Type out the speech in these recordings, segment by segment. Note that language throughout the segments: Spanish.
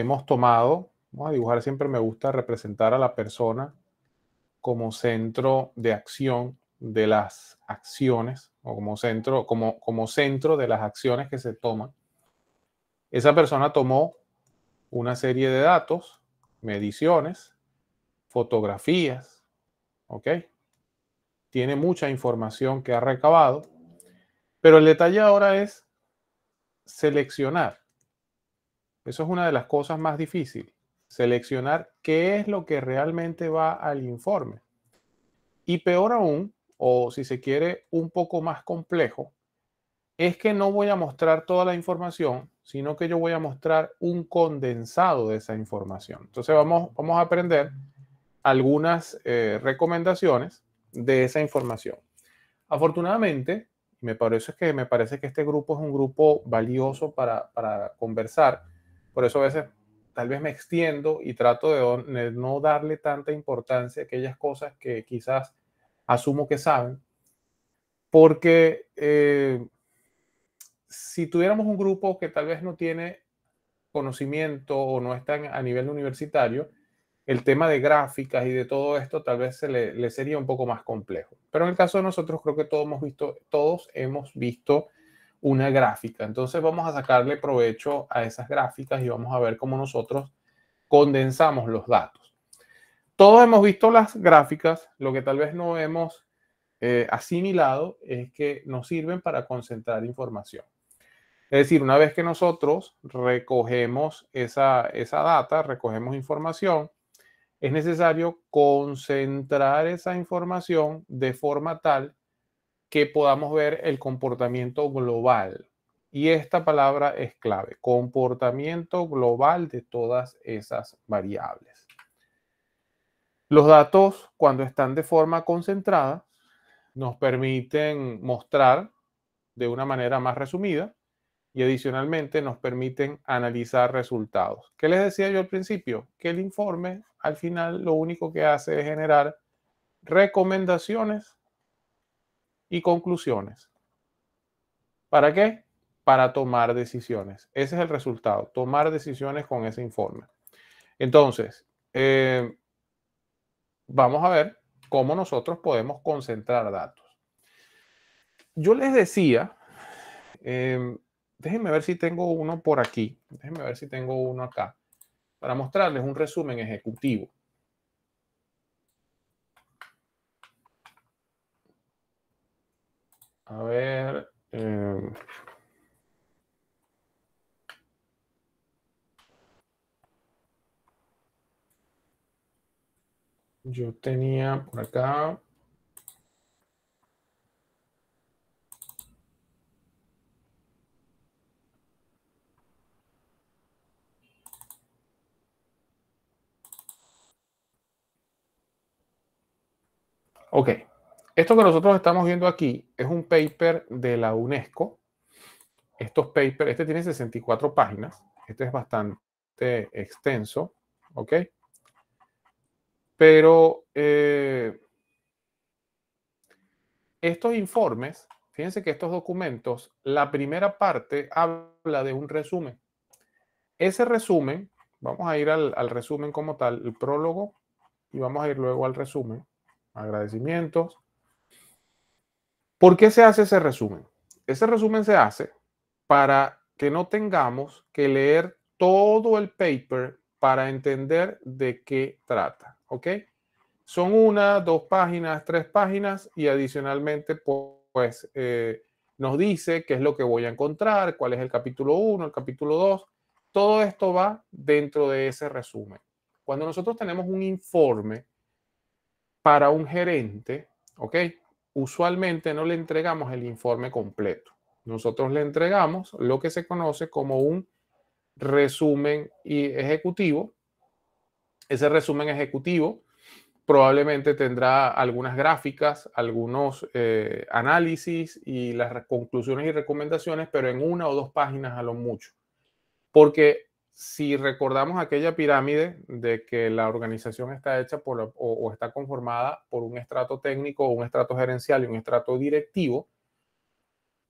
hemos tomado, vamos a dibujar, siempre me gusta representar a la persona como centro de acción de las acciones o como centro, como, como centro de las acciones que se toman. Esa persona tomó una serie de datos, mediciones, fotografías, ¿ok? Tiene mucha información que ha recabado, pero el detalle ahora es seleccionar eso es una de las cosas más difíciles, seleccionar qué es lo que realmente va al informe. Y peor aún, o si se quiere un poco más complejo, es que no voy a mostrar toda la información, sino que yo voy a mostrar un condensado de esa información. Entonces vamos, vamos a aprender algunas eh, recomendaciones de esa información. Afortunadamente, me parece, que, me parece que este grupo es un grupo valioso para, para conversar, por eso a veces tal vez me extiendo y trato de no darle tanta importancia a aquellas cosas que quizás asumo que saben, porque eh, si tuviéramos un grupo que tal vez no tiene conocimiento o no está a nivel universitario, el tema de gráficas y de todo esto tal vez le, sería un poco más complejo. Pero en el caso de nosotros creo que todos hemos visto una gráfica. Entonces vamos a sacarle provecho a esas gráficas y vamos a ver cómo nosotros condensamos los datos. Todos hemos visto las gráficas, lo que tal vez no hemos eh, asimilado es que nos sirven para concentrar información. Es decir, una vez que nosotros recogemos esa, esa data, recogemos información, es necesario concentrar esa información de forma tal que podamos ver el comportamiento global. Y esta palabra es clave, comportamiento global de todas esas variables. Los datos, cuando están de forma concentrada, nos permiten mostrar de una manera más resumida y adicionalmente nos permiten analizar resultados. ¿Qué les decía yo al principio? Que el informe al final lo único que hace es generar recomendaciones y conclusiones. ¿Para qué? Para tomar decisiones. Ese es el resultado, tomar decisiones con ese informe. Entonces, eh, vamos a ver cómo nosotros podemos concentrar datos. Yo les decía, em, déjenme ver si tengo uno por aquí, déjenme ver si tengo uno acá, para mostrarles un resumen ejecutivo. A ver. Em, yo tenía por acá. Ok. Esto que nosotros estamos viendo aquí es un paper de la UNESCO. Estos papers, este tiene 64 páginas. Este es bastante extenso, ¿ok? Pero eh, estos informes, fíjense que estos documentos, la primera parte habla de un resumen. Ese resumen, vamos a ir al resumen como tal, el prólogo, y vamos a ir luego al resumen. Agradecimientos, ¿Por qué se hace ese resumen? Ese resumen se hace para que no tengamos que leer todo el paper para entender de qué trata, ¿ok? Son una, dos páginas, tres páginas y adicionalmente pues eh, nos dice qué es lo que voy a encontrar, cuál es el capítulo 1, el capítulo 2. Todo esto va dentro de ese resumen. Cuando nosotros tenemos un informe para un gerente, ¿ok? usualmente no le entregamos el informe completo. Nosotros le entregamos lo que se conoce como un resumen ejecutivo. Ese resumen ejecutivo probablemente tendrá algunas gráficas, algunos eh, análisis y las conclusiones y recomendaciones, pero en una o dos páginas a lo mucho. Porque si recordamos aquella pirámide de que la organización está hecha por, o, está conformada por un estrato técnico, un estrato gerencial y un estrato directivo,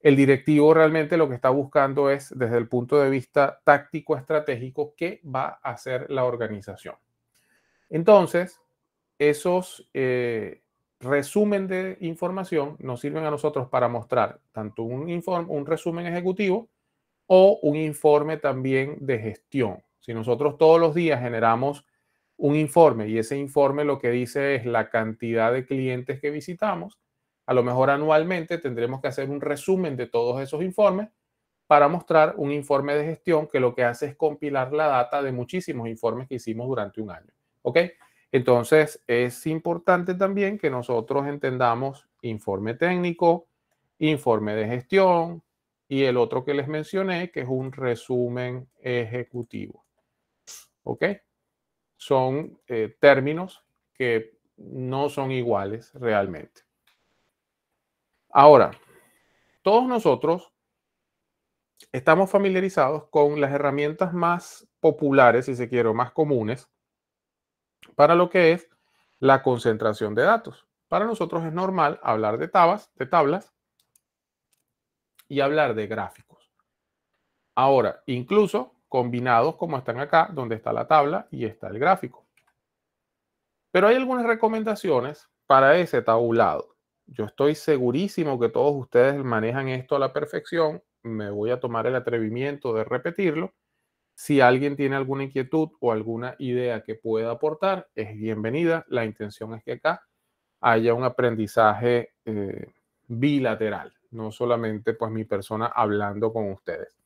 el directivo realmente lo que está buscando es, desde el punto de vista táctico estratégico, qué va a hacer la organización. Entonces, esos resúmenes eh, resumen de información nos sirven a nosotros para mostrar tanto un, informe, un resumen ejecutivo, o un informe también de gestión. Si nosotros todos los días generamos un informe y ese informe lo que dice es la cantidad de clientes que visitamos, a lo mejor anualmente tendremos que hacer un resumen de todos esos informes para mostrar un informe de gestión que lo que hace es compilar la data de muchísimos informes que hicimos durante un año. ¿Ok? Entonces es importante también que nosotros entendamos informe técnico, informe de gestión, y el otro que les mencioné, que es un resumen ejecutivo. ¿Ok? Son eh, términos que no son iguales realmente. Ahora, todos nosotros estamos familiarizados con las herramientas más populares, si se quiere, más comunes, para lo que es la concentración de datos. Para nosotros es normal hablar de, tabas, de tablas y hablar de gráficos. Ahora, incluso combinados como están acá, donde está la tabla y está el gráfico. Pero hay algunas recomendaciones para ese tabulado. Yo estoy segurísimo que todos ustedes manejan esto a la perfección. Me voy a tomar el atrevimiento de repetirlo. Si alguien tiene alguna inquietud o alguna idea que pueda aportar, es bienvenida. La intención es que acá haya un aprendizaje eh, bilateral no solamente pues mi persona hablando con ustedes.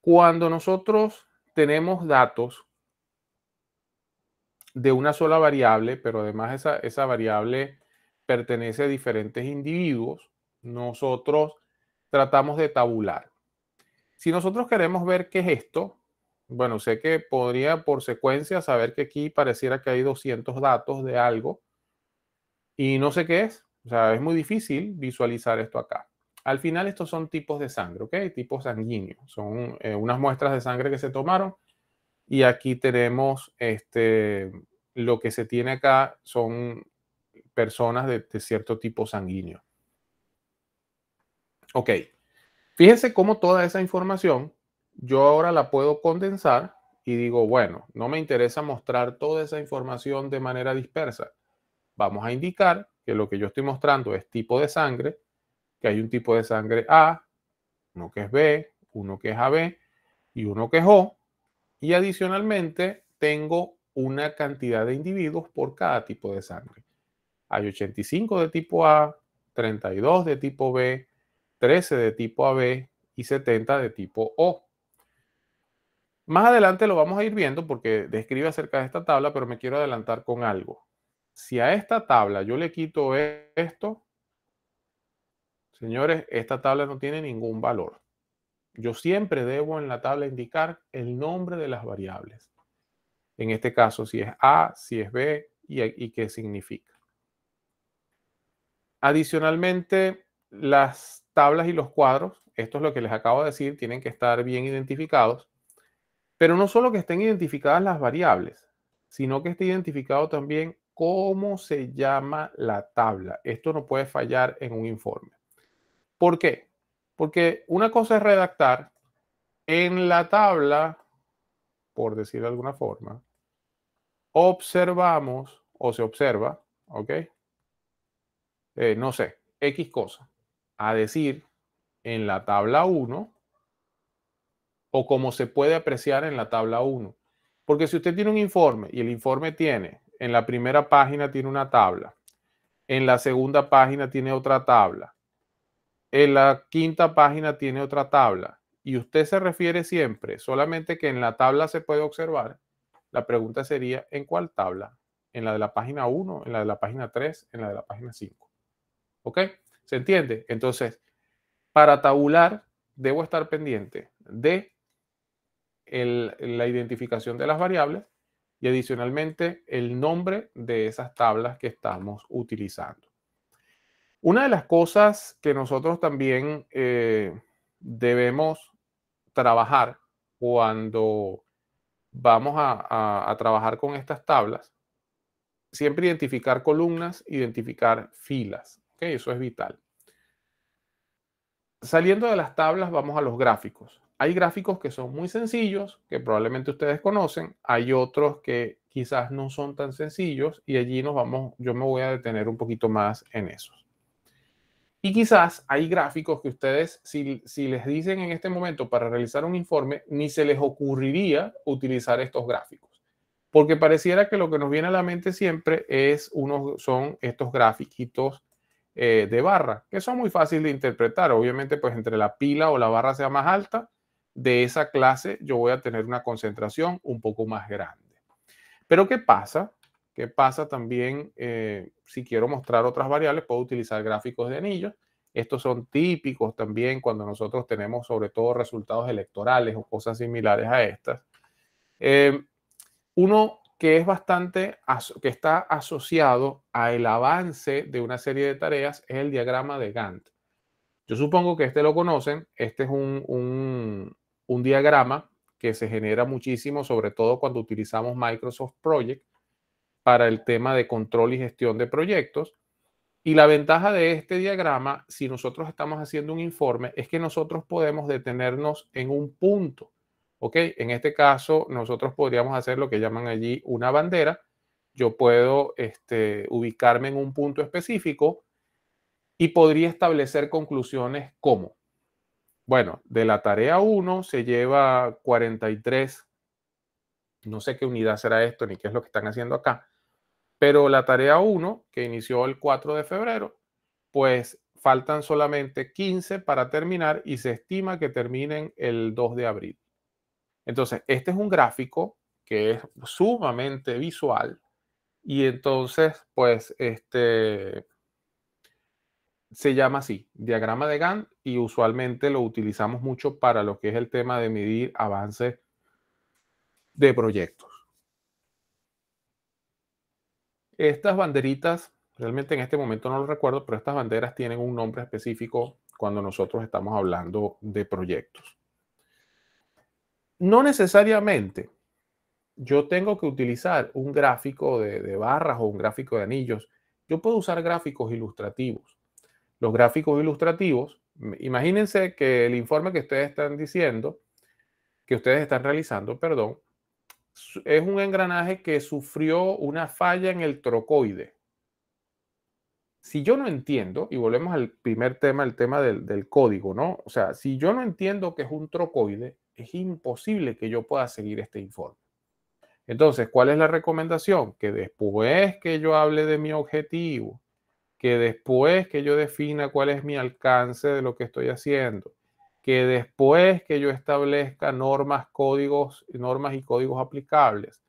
Cuando nosotros tenemos datos de una sola variable, pero además esa, esa variable pertenece a diferentes individuos, nosotros tratamos de tabular. Si nosotros queremos ver qué es esto, bueno, sé que podría por secuencia saber que aquí pareciera que hay 200 datos de algo y no sé qué es. O sea, es muy difícil visualizar esto acá. Al final, estos son tipos de sangre, ¿ok? Tipos sanguíneos. Son eh, unas muestras de sangre que se tomaron. Y aquí tenemos este, lo que se tiene acá son personas de, de cierto tipo sanguíneo. Ok. Fíjense cómo toda esa información yo ahora la puedo condensar y digo, bueno, no me interesa mostrar toda esa información de manera dispersa. Vamos a indicar que lo que yo estoy mostrando es tipo de sangre, que hay un tipo de sangre A, uno que es B, uno que es AB y uno que es O. Y adicionalmente tengo una cantidad de individuos por cada tipo de sangre. Hay 85 de tipo A, 32 de tipo B, 13 de tipo AB y 70 de tipo O. Más adelante lo vamos a ir viendo porque describe acerca de esta tabla, pero me quiero adelantar con algo. Si a esta tabla yo le quito esto, señores, esta tabla no tiene ningún valor. Yo siempre debo en la tabla indicar el nombre de las variables. En este caso, si es A, si es B y, qué significa. Adicionalmente, las tablas y los cuadros, esto es lo que les acabo de decir, tienen que estar bien identificados, pero no solo que estén identificadas las variables, sino que esté identificado también cómo se llama la tabla. Esto no puede fallar en un informe. ¿Por qué? Porque una cosa es redactar en la tabla, por decir de alguna forma, observamos o se observa, ¿ok? Eh, no sé, X cosa. A decir, en la tabla 1, o como se puede apreciar en la tabla 1. Porque si usted tiene un informe y el informe tiene en la primera página tiene una tabla, en la segunda página tiene otra tabla, en la quinta página tiene otra tabla, y usted se refiere siempre solamente que en la tabla se puede observar, la pregunta sería, ¿en cuál tabla? ¿En la de la página 1, en la de la página 3, en la de la página 5? ¿Ok? ¿Se entiende? Entonces, para tabular, debo estar pendiente de la identificación de las variables y adicionalmente el nombre de esas tablas que estamos utilizando. Una de las cosas que nosotros también eh, debemos trabajar cuando vamos a, trabajar con estas tablas, siempre identificar columnas, identificar filas. Eso es vital. Saliendo de las tablas, vamos a los gráficos hay gráficos que son muy sencillos, que probablemente ustedes conocen, hay otros que quizás no son tan sencillos y allí nos vamos, yo me voy a detener un poquito más en esos. Y quizás hay gráficos que ustedes, si, si les dicen en este momento para realizar un informe, ni se les ocurriría utilizar estos gráficos porque pareciera que lo que nos viene a la mente siempre es unos, son estos grafiquitos eh, de barra, que son muy fáciles de interpretar. Obviamente, pues entre la pila o la barra sea más alta, de esa clase, yo voy a tener una concentración un poco más grande. Pero ¿qué pasa? ¿Qué pasa también eh, si quiero mostrar otras variables? Puedo utilizar gráficos de anillos. Estos son típicos también cuando nosotros tenemos sobre todo resultados electorales o cosas similares a estas. Eh, uno que es bastante, que está asociado al avance de una serie de tareas es el diagrama de Gantt. Yo supongo que este lo conocen. Este es un, un diagrama que se genera muchísimo, sobre todo cuando utilizamos Microsoft Project para el tema de control y gestión de proyectos. Y la ventaja de este diagrama, si nosotros estamos haciendo un informe, es que nosotros podemos detenernos en un punto. ¿Ok? En este caso, nosotros podríamos hacer lo que llaman allí una bandera. Yo puedo este, ubicarme en un punto específico y podría establecer conclusiones como, bueno, de la tarea 1 se lleva 43. No sé qué unidad será esto ni qué es lo que están haciendo acá. Pero la tarea 1, que inició el 4 de febrero, pues faltan solamente 15 para terminar y se estima que terminen el 2 de abril. Entonces, este es un gráfico que es sumamente visual y entonces, pues, este se llama así, diagrama de Gantt y usualmente lo utilizamos mucho para lo que es el tema de medir avances de proyectos. Estas banderitas, realmente en este momento no lo recuerdo, pero estas banderas tienen un nombre específico cuando nosotros estamos hablando de proyectos. No necesariamente yo tengo que utilizar un gráfico de, de barras o un gráfico de anillos. Yo puedo usar gráficos ilustrativos. Los gráficos ilustrativos Imagínense que el informe que ustedes están diciendo, que ustedes están realizando, perdón, es un engranaje que sufrió una falla en el trocoide. Si yo no entiendo, y volvemos al primer tema, el tema del, código, ¿no? O sea, si yo no entiendo que es un trocoide, es imposible que yo pueda seguir este informe. Entonces, ¿cuál es la recomendación? Que después que yo hable de mi objetivo, que después que yo defina cuál es mi alcance de lo que estoy haciendo, que después que yo establezca normas, códigos, normas y códigos aplicables,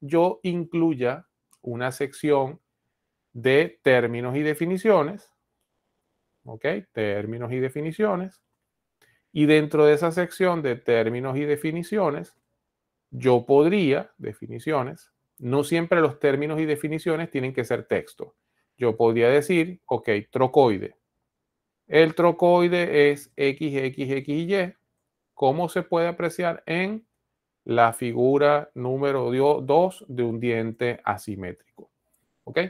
yo incluya una sección de términos y definiciones, ¿ok? Términos y definiciones. Y dentro de esa sección de términos y definiciones, yo podría, definiciones, no siempre los términos y definiciones tienen que ser texto yo podría decir, ok, trocoide. El trocoide es y, como se puede apreciar en la figura número 2 de un diente asimétrico. ¿Ok?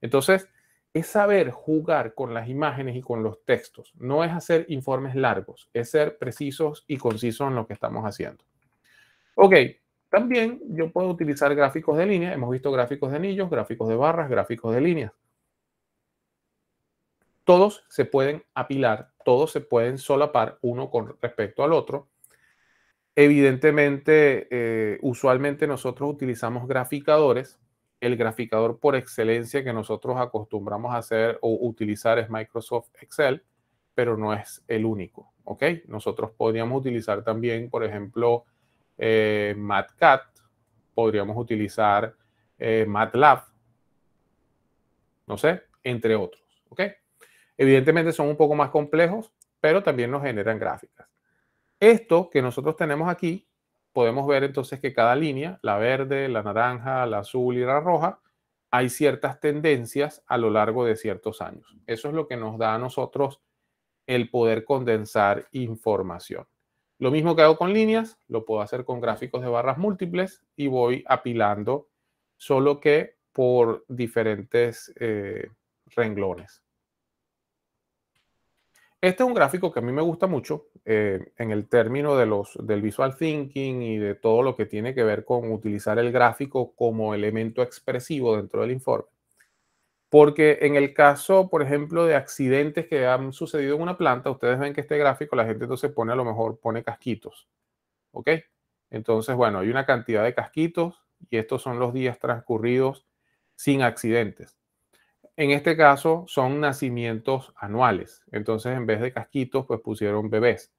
Entonces, es saber jugar con las imágenes y con los textos. No es hacer informes largos, es ser precisos y concisos en lo que estamos haciendo. Ok, también yo puedo utilizar gráficos de línea. Hemos visto gráficos de anillos, gráficos de barras, gráficos de líneas todos se pueden apilar, todos se pueden solapar uno con respecto al otro. Evidentemente, eh, usualmente nosotros utilizamos graficadores. El graficador por excelencia que nosotros acostumbramos a hacer o utilizar es Microsoft Excel, pero no es el único. ¿ok? Nosotros podríamos utilizar también, por ejemplo, eh, MatCat, podríamos utilizar eh, MATLAB, no sé, entre otros. ¿ok? Evidentemente son un poco más complejos, pero también nos generan gráficas. Esto que nosotros tenemos aquí, podemos ver entonces que cada línea, la verde, la naranja, la azul y la roja, hay ciertas tendencias a lo largo de ciertos años. Eso es lo que nos da a nosotros el poder condensar información. Lo mismo que hago con líneas, lo puedo hacer con gráficos de barras múltiples y voy apilando, solo que por diferentes eh, renglones. Este es un gráfico que a mí me gusta mucho eh, en el término de los, del visual thinking y de todo lo que tiene que ver con utilizar el gráfico como elemento expresivo dentro del informe. Porque en el caso, por ejemplo, de accidentes que han sucedido en una planta, ustedes ven que este gráfico la gente entonces pone a lo mejor, pone casquitos. ¿Ok? Entonces, bueno, hay una cantidad de casquitos y estos son los días transcurridos sin accidentes. En este caso son nacimientos anuales. Entonces, en vez de casquitos, pues pusieron bebés.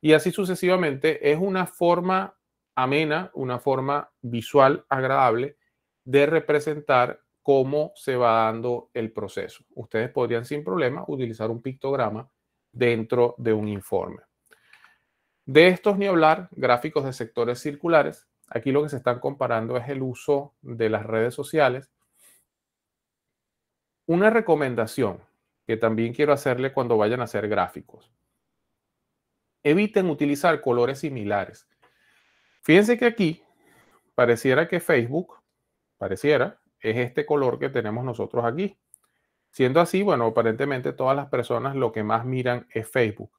Y así sucesivamente, es una forma amena, una forma visual agradable de representar cómo se va dando el proceso. Ustedes podrían sin problema utilizar un pictograma dentro de un informe. De estos ni hablar, gráficos de sectores circulares. Aquí lo que se están comparando es el uso de las redes sociales una recomendación que también quiero hacerle cuando vayan a hacer gráficos. Eviten utilizar colores similares. Fíjense que aquí pareciera que Facebook, pareciera, es este color que tenemos nosotros aquí. Siendo así, bueno, aparentemente todas las personas lo que más miran es Facebook.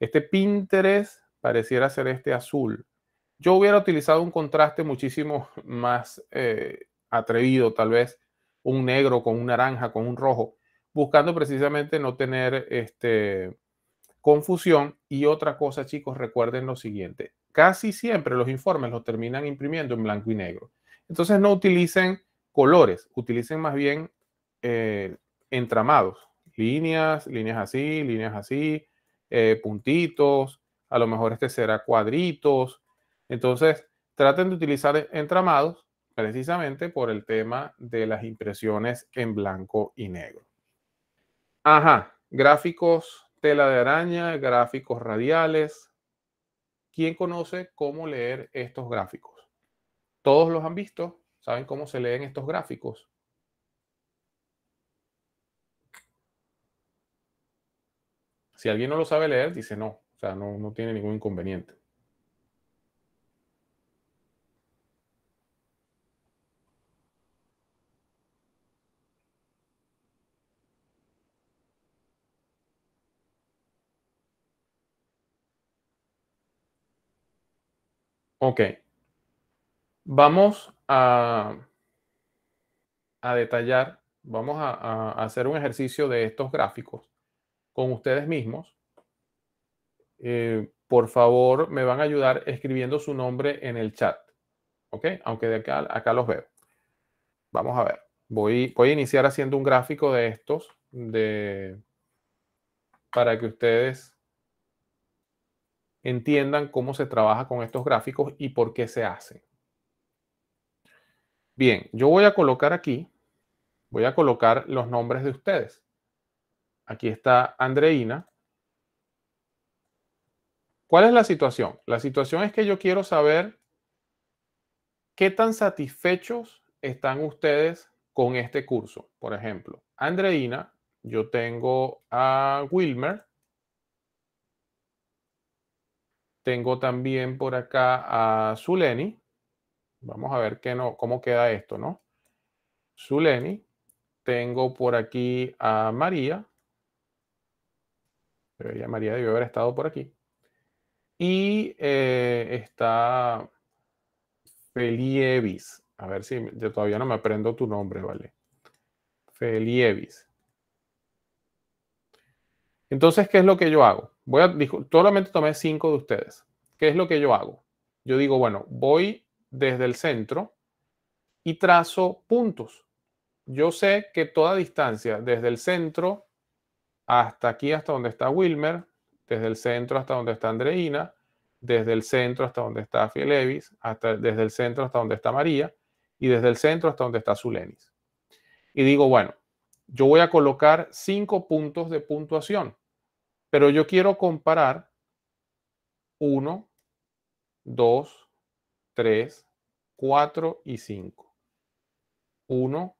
Este Pinterest pareciera ser este azul. Yo hubiera utilizado un contraste muchísimo más eh, atrevido, tal vez un negro, con un naranja, con un rojo, buscando precisamente no tener este, confusión. Y otra cosa, chicos, recuerden lo siguiente, casi siempre los informes los terminan imprimiendo en blanco y negro. Entonces no utilicen colores, utilicen más bien eh, entramados, líneas, líneas así, líneas así, eh, puntitos, a lo mejor este será cuadritos. Entonces traten de utilizar entramados precisamente por el tema de las impresiones en blanco y negro. Ajá, gráficos tela de araña, gráficos radiales. ¿Quién conoce cómo leer estos gráficos? ¿Todos los han visto? ¿Saben cómo se leen estos gráficos? Si alguien no lo sabe leer, dice no, o sea, no, no tiene ningún inconveniente. Ok. Vamos a, a detallar, vamos a, hacer un ejercicio de estos gráficos con ustedes mismos. Eh, por favor, me van a ayudar escribiendo su nombre en el chat. ¿Ok? Aunque de acá, acá los veo. Vamos a ver. Voy, voy a iniciar haciendo un gráfico de estos de, para que ustedes entiendan cómo se trabaja con estos gráficos y por qué se hacen. Bien, yo voy a colocar aquí, voy a colocar los nombres de ustedes. Aquí está Andreina. ¿Cuál es la situación? La situación es que yo quiero saber qué tan satisfechos están ustedes con este curso. Por ejemplo, Andreina, yo tengo a Wilmer, Tengo también por acá a Zuleni. Vamos a ver qué no, cómo queda esto, ¿no? Zuleni. Tengo por aquí a María. María debió haber estado por aquí. Y eh, está Felievis. A ver si yo todavía no me aprendo tu nombre, ¿vale? Felievis. Entonces, ¿qué es lo que yo hago? Voy a, solamente tomé cinco de ustedes. ¿Qué es lo que yo hago? Yo digo, bueno, voy desde el centro y trazo puntos. Yo sé que toda distancia desde el centro hasta aquí, hasta donde está Wilmer, desde el centro hasta donde está Andreina, desde el centro hasta donde está Fielevis, hasta, desde el centro hasta donde está María y desde el centro hasta donde está Zulenis. Y digo, bueno, yo voy a colocar cinco puntos de puntuación. Pero yo quiero comparar 1, 2, 3, 4 y 5. 1,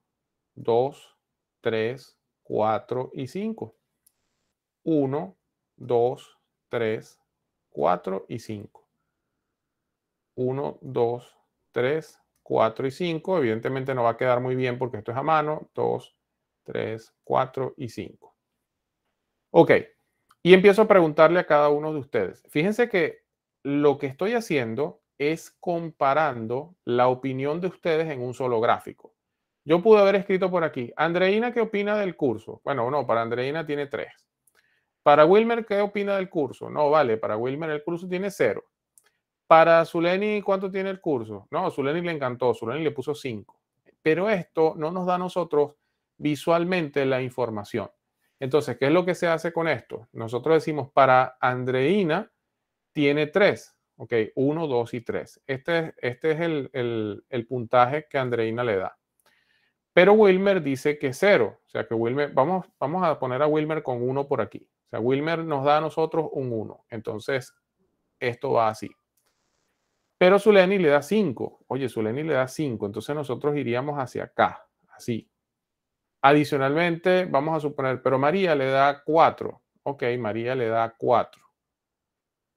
2, 3, 4 y 5. 1, 2, 3, 4 y 5. 1, 2, 3, 4 y 5. Evidentemente no va a quedar muy bien porque esto es a mano. 2, 3, 4 y 5. Ok. Y empiezo a preguntarle a cada uno de ustedes. Fíjense que lo que estoy haciendo es comparando la opinión de ustedes en un solo gráfico. Yo pude haber escrito por aquí, Andreina, ¿qué opina del curso? Bueno, no, para Andreina tiene tres. Para Wilmer, ¿qué opina del curso? No, vale, para Wilmer el curso tiene cero. Para Zuleni, ¿cuánto tiene el curso? No, a Zuleni le encantó, Zuleni le puso cinco. Pero esto no nos da a nosotros visualmente la información. Entonces, ¿qué es lo que se hace con esto? Nosotros decimos para Andreina tiene 3, ¿ok? 1, 2 y 3. Este, este es este el, puntaje que Andreina le da. Pero Wilmer dice que 0, o sea que Wilmer, vamos, vamos a poner a Wilmer con uno por aquí. O sea, Wilmer nos da a nosotros un 1. Entonces, esto va así. Pero Zuleni le da 5. Oye, Zuleni le da 5. Entonces nosotros iríamos hacia acá, así. Adicionalmente, vamos a suponer, pero María le da 4. Ok, María le da 4.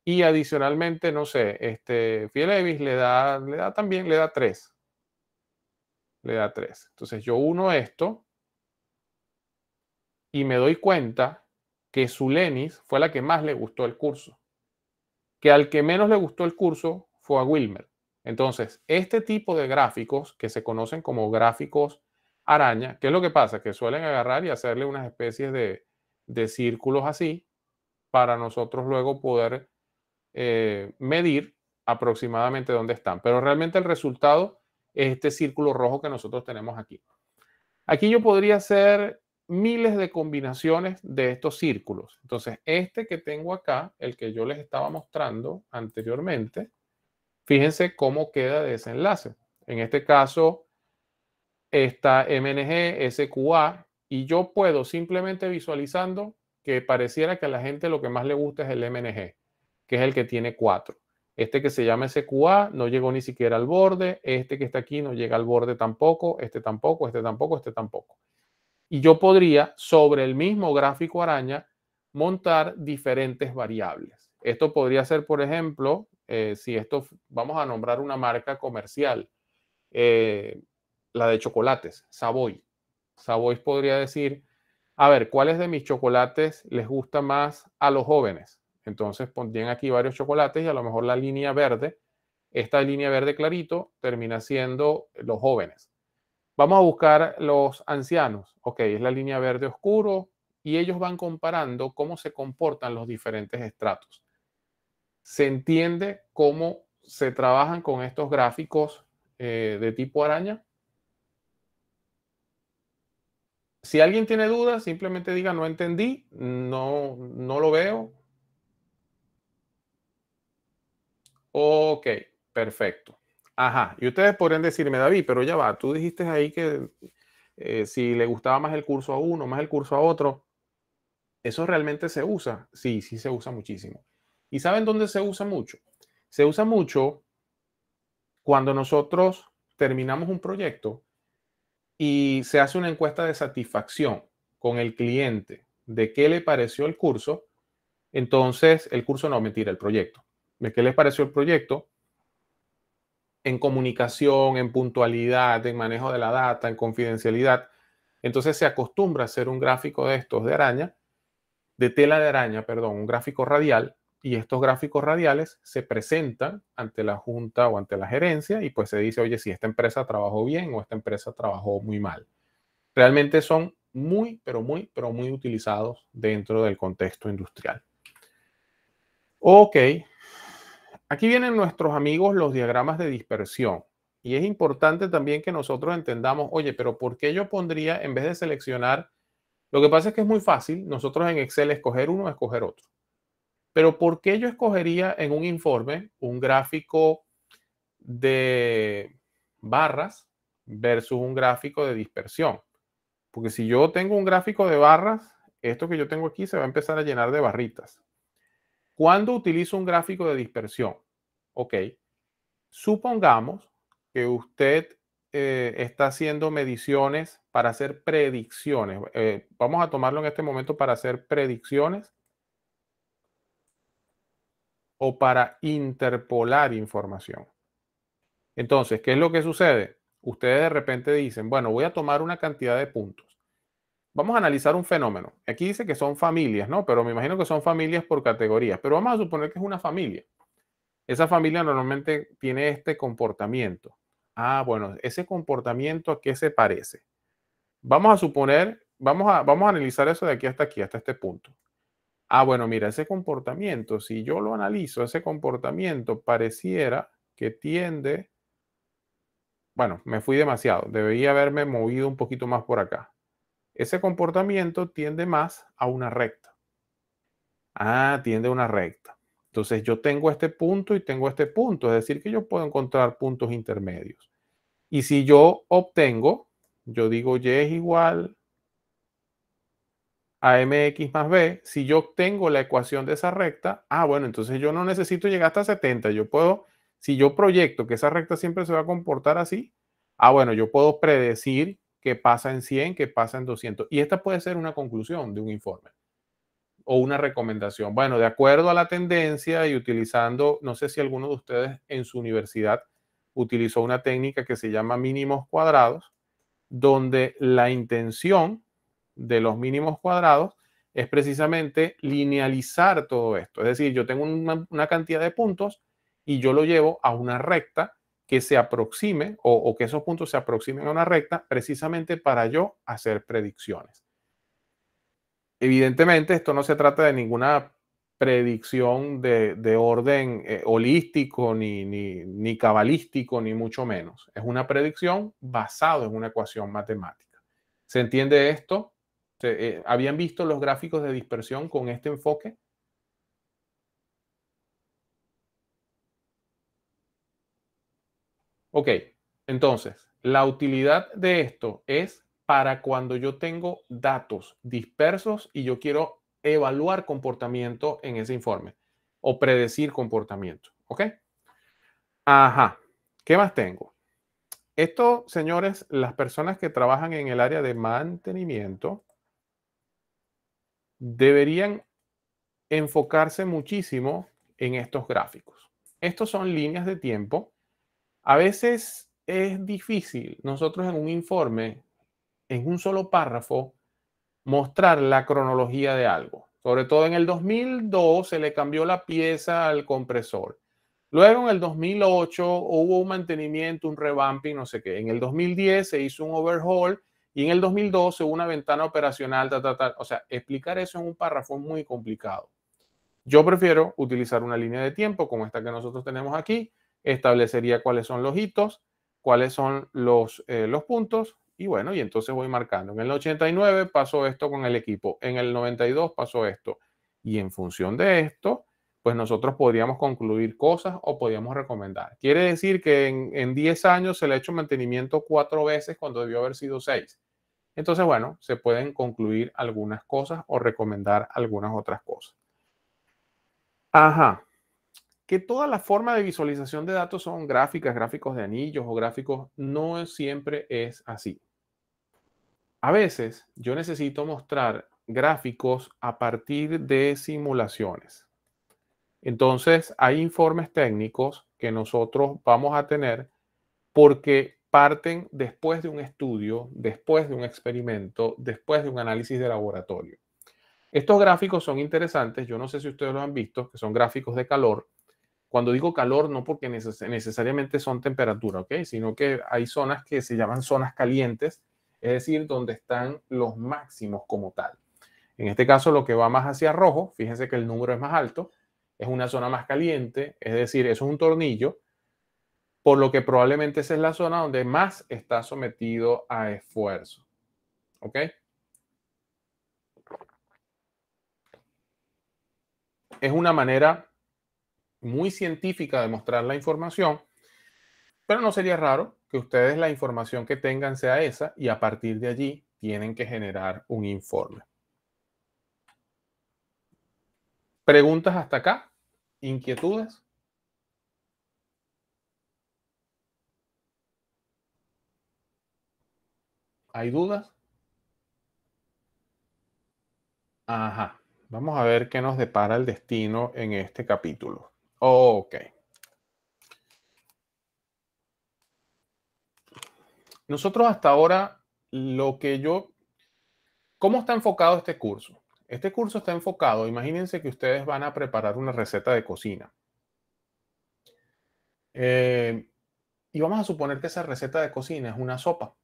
Y adicionalmente, no sé, este Levis. le da, le da también, le da 3. Le da 3. Entonces yo uno esto y me doy cuenta que Zulenis fue la que más le gustó el curso. Que al que menos le gustó el curso fue a Wilmer. Entonces, este tipo de gráficos que se conocen como gráficos araña, ¿qué es lo que pasa? Que suelen agarrar y hacerle unas especies de, círculos así para nosotros luego poder eh, medir aproximadamente dónde están. Pero realmente el resultado es este círculo rojo que nosotros tenemos aquí. Aquí yo podría hacer miles de combinaciones de estos círculos. Entonces, este que tengo acá, el que yo les estaba mostrando anteriormente, fíjense cómo queda de ese enlace. En este caso, esta MNG, SQA, y yo puedo simplemente visualizando que pareciera que a la gente lo que más le gusta es el MNG, que es el que tiene cuatro. Este que se llama SQA no llegó ni siquiera al borde, este que está aquí no llega al borde tampoco, este tampoco, este tampoco, este tampoco. Y yo podría, sobre el mismo gráfico araña, montar diferentes variables. Esto podría ser, por ejemplo, eh, si esto, vamos a nombrar una marca comercial. Eh, la de chocolates, Savoy. Savoy podría decir, a ver, ¿cuáles de mis chocolates les gusta más a los jóvenes? Entonces pondrían aquí varios chocolates y a lo mejor la línea verde, esta línea verde clarito, termina siendo los jóvenes. Vamos a buscar los ancianos. Ok, es la línea verde oscuro y ellos van comparando cómo se comportan los diferentes estratos. Se entiende cómo se trabajan con estos gráficos eh, de tipo araña. Si alguien tiene dudas, simplemente diga no entendí, no, no lo veo. Ok, perfecto. Ajá, y ustedes podrían decirme, David, pero ya va, tú dijiste ahí que eh, si le gustaba más el curso a uno, más el curso a otro, ¿eso realmente se usa? Sí, sí se usa muchísimo. ¿Y saben dónde se usa mucho? Se usa mucho cuando nosotros terminamos un proyecto y se hace una encuesta de satisfacción con el cliente de qué le pareció el curso, entonces el curso no mentira, el proyecto. ¿De qué les pareció el proyecto? En comunicación, en puntualidad, en manejo de la data, en confidencialidad. Entonces se acostumbra a hacer un gráfico de estos de araña, de tela de araña, perdón, un gráfico radial, y estos gráficos radiales se presentan ante la junta o ante la gerencia y pues se dice, oye, si esta empresa trabajó bien o esta empresa trabajó muy mal. Realmente son muy, pero muy, pero muy utilizados dentro del contexto industrial. Ok, aquí vienen nuestros amigos los diagramas de dispersión. Y es importante también que nosotros entendamos, oye, pero ¿por qué yo pondría, en vez de seleccionar, lo que pasa es que es muy fácil, nosotros en Excel escoger uno, o escoger otro. Pero ¿por qué yo escogería en un informe un gráfico de barras versus un gráfico de dispersión? Porque si yo tengo un gráfico de barras, esto que yo tengo aquí se va a empezar a llenar de barritas. ¿Cuándo utilizo un gráfico de dispersión? Ok. Supongamos que usted eh, está haciendo mediciones para hacer predicciones. Eh, vamos a tomarlo en este momento para hacer predicciones o para interpolar información. Entonces, ¿qué es lo que sucede? Ustedes de repente dicen, bueno, voy a tomar una cantidad de puntos. Vamos a analizar un fenómeno. Aquí dice que son familias, ¿no? Pero me imagino que son familias por categorías. Pero vamos a suponer que es una familia. Esa familia normalmente tiene este comportamiento. Ah, bueno, ese comportamiento a qué se parece. Vamos a suponer, vamos a, vamos a analizar eso de aquí hasta aquí, hasta este punto ah, bueno, mira, ese comportamiento, si yo lo analizo, ese comportamiento pareciera que tiende, bueno, me fui demasiado, debería haberme movido un poquito más por acá. Ese comportamiento tiende más a una recta. Ah, tiende a una recta. Entonces yo tengo este punto y tengo este punto, es decir, que yo puedo encontrar puntos intermedios. Y si yo obtengo, yo digo y es igual a mx más b, si yo obtengo la ecuación de esa recta, ah, bueno, entonces yo no necesito llegar hasta 70, yo puedo, si yo proyecto que esa recta siempre se va a comportar así, ah, bueno, yo puedo predecir que pasa en 100, que pasa en 200. Y esta puede ser una conclusión de un informe o una recomendación. Bueno, de acuerdo a la tendencia y utilizando, no sé si alguno de ustedes en su universidad utilizó una técnica que se llama mínimos cuadrados, donde la intención de los mínimos cuadrados es precisamente linealizar todo esto. Es decir, yo tengo una, cantidad de puntos y yo lo llevo a una recta que se aproxime o, que esos puntos se aproximen a una recta precisamente para yo hacer predicciones. Evidentemente, esto no se trata de ninguna predicción de, orden eh, holístico, ni, ni, cabalístico, ni mucho menos. Es una predicción basada en una ecuación matemática. ¿Se entiende esto? Eh, ¿Habían visto los gráficos de dispersión con este enfoque? Ok, entonces, la utilidad de esto es para cuando yo tengo datos dispersos y yo quiero evaluar comportamiento en ese informe o predecir comportamiento. ¿Ok? Ajá. ¿Qué más tengo? Esto, señores, las personas que trabajan en el área de mantenimiento, deberían enfocarse muchísimo en estos gráficos. Estos son líneas de tiempo. A veces es difícil nosotros en un informe, en un solo párrafo, mostrar la cronología de algo. Sobre todo en el 2002 se le cambió la pieza al compresor. Luego en el 2008 hubo un mantenimiento, un revamping, no sé qué. En el 2010 se hizo un overhaul y en el 2012 una ventana operacional, ta, ta, o sea, explicar eso en un párrafo es muy complicado. Yo prefiero utilizar una línea de tiempo como esta que nosotros tenemos aquí, establecería cuáles son los hitos, cuáles son los, eh, los puntos, y bueno, y entonces voy marcando. En el 89 pasó esto con el equipo, en el 92 pasó esto, y en función de esto, pues nosotros podríamos concluir cosas o podríamos recomendar. Quiere decir que en, en 10 años se le ha hecho mantenimiento cuatro veces cuando debió haber sido seis. Entonces, bueno, se pueden concluir algunas cosas o recomendar algunas otras cosas. Ajá. Que toda la forma de visualización de datos son gráficas, gráficos de anillos o gráficos, no siempre es así. A veces yo necesito mostrar gráficos a partir de simulaciones. Entonces, hay informes técnicos que nosotros vamos a tener porque parten después de un estudio, después de un experimento, después de un análisis de laboratorio. Estos gráficos son interesantes, yo no sé si ustedes lo han visto, que son gráficos de calor. Cuando digo calor, no porque necesariamente son temperatura, ¿ok? Sino que hay zonas que se llaman zonas calientes, es decir, donde están los máximos como tal. En este caso, lo que va más hacia rojo, fíjense que el número es más alto, es una zona más caliente, es decir, eso es un tornillo, por lo que probablemente esa es la zona donde más está sometido a esfuerzo. ¿Ok? Es una manera muy científica de mostrar la información, pero no sería raro que ustedes la información que tengan sea esa y a partir de allí tienen que generar un informe. ¿Preguntas hasta acá? ¿Inquietudes? ¿Hay dudas? Ajá. Vamos a ver qué nos depara el destino en este capítulo. Ok. Nosotros hasta ahora, lo que yo... ¿Cómo está enfocado este curso? Este curso está enfocado, imagínense que ustedes van a preparar una receta de cocina. Eh, y vamos a suponer que esa receta de cocina es una sopa.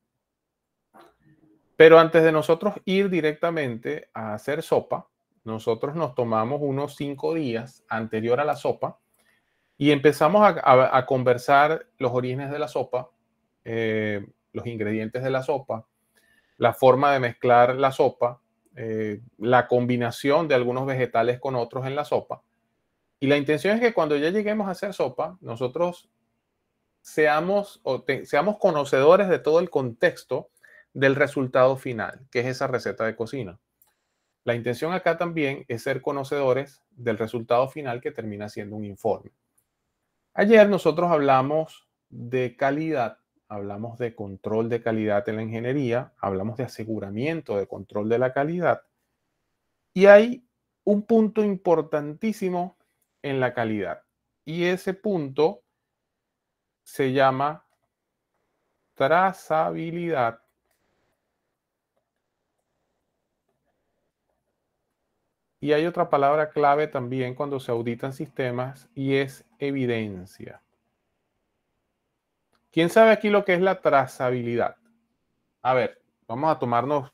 Pero antes de nosotros ir directamente a hacer sopa, nosotros nos tomamos unos cinco días anterior a la sopa y empezamos a, conversar los orígenes de la sopa, eh, los ingredientes de la sopa, la forma de mezclar la sopa, eh, la combinación de algunos vegetales con otros en la sopa. Y la intención es que cuando ya lleguemos a hacer sopa, nosotros seamos, o seamos conocedores de todo el contexto del resultado final, que es esa receta de cocina. La intención acá también es ser conocedores del resultado final que termina siendo un informe. Ayer nosotros hablamos de calidad, hablamos de control de calidad en la ingeniería, hablamos de aseguramiento de control de la calidad y hay un punto importantísimo en la calidad y ese punto se llama trazabilidad Y hay otra palabra clave también cuando se auditan sistemas y es evidencia. ¿Quién sabe aquí lo que es la trazabilidad? A ver, vamos a tomarnos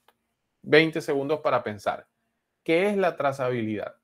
20 segundos para pensar. ¿Qué es la trazabilidad?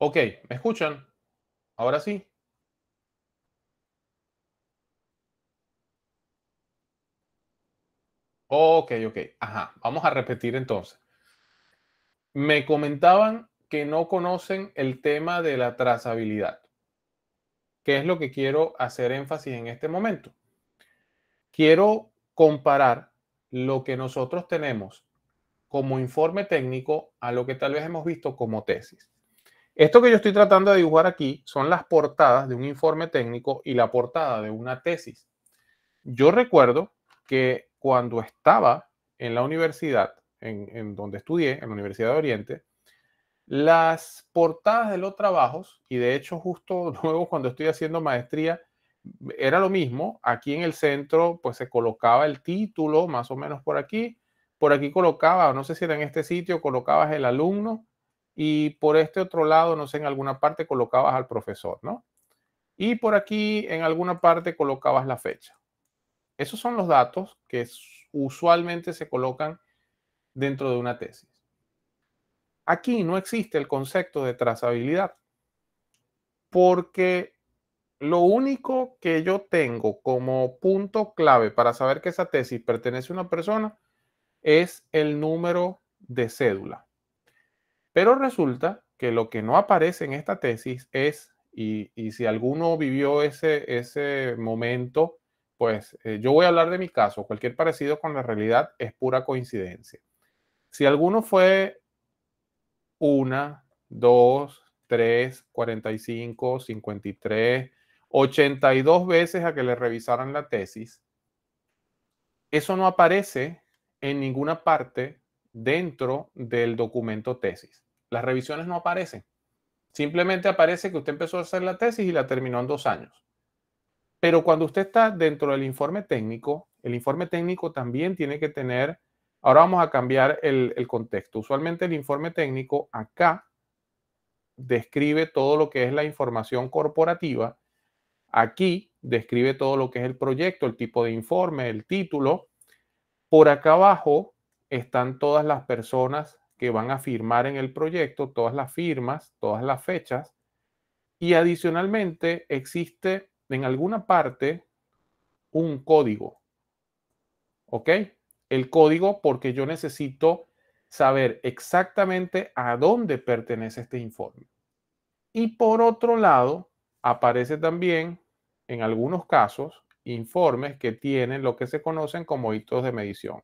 Ok, ¿me escuchan? Ahora sí. Ok, ok. Ajá, vamos a repetir entonces. Me comentaban que no conocen el tema de la trazabilidad. ¿Qué es lo que quiero hacer énfasis en este momento? Quiero comparar lo que nosotros tenemos como informe técnico a lo que tal vez hemos visto como tesis. Esto que yo estoy tratando de dibujar aquí son las portadas de un informe técnico y la portada de una tesis. Yo recuerdo que cuando estaba en la universidad, en, donde estudié, en la Universidad de Oriente, las portadas de los trabajos, y de hecho justo luego cuando estoy haciendo maestría, era lo mismo. Aquí en el centro, pues se colocaba el título, más o menos por aquí. Por aquí colocaba, no sé si era en este sitio, colocabas el alumno y por este otro lado, no sé, en alguna parte colocabas al profesor, ¿no? Y por aquí, en alguna parte, colocabas la fecha. Esos son los datos que usualmente se colocan dentro de una tesis. Aquí no existe el concepto de trazabilidad, porque lo único que yo tengo como punto clave para saber que esa tesis pertenece a una persona es el número de cédula. Pero resulta que lo que no aparece en esta tesis es, y, si alguno vivió ese, ese momento, pues eh, yo voy a hablar de mi caso, cualquier parecido con la realidad es pura coincidencia. Si alguno fue una, dos, tres, cuarenta y cinco cincuenta ochenta y dos veces a que le revisaran la tesis, eso no aparece en ninguna parte dentro del documento tesis las revisiones no aparecen. Simplemente aparece que usted empezó a hacer la tesis y la terminó en dos años. Pero cuando usted está dentro del informe técnico, el informe técnico también tiene que tener, ahora vamos a cambiar el, contexto. Usualmente el informe técnico acá describe todo lo que es la información corporativa. Aquí describe todo lo que es el proyecto, el tipo de informe, el título. Por acá abajo están todas las personas que van a firmar en el proyecto, todas las firmas, todas las fechas. Y adicionalmente existe en alguna parte un código. ¿Ok? El código porque yo necesito saber exactamente a dónde pertenece este informe. Y por otro lado, aparece también en algunos casos informes que tienen lo que se conocen como hitos de medición.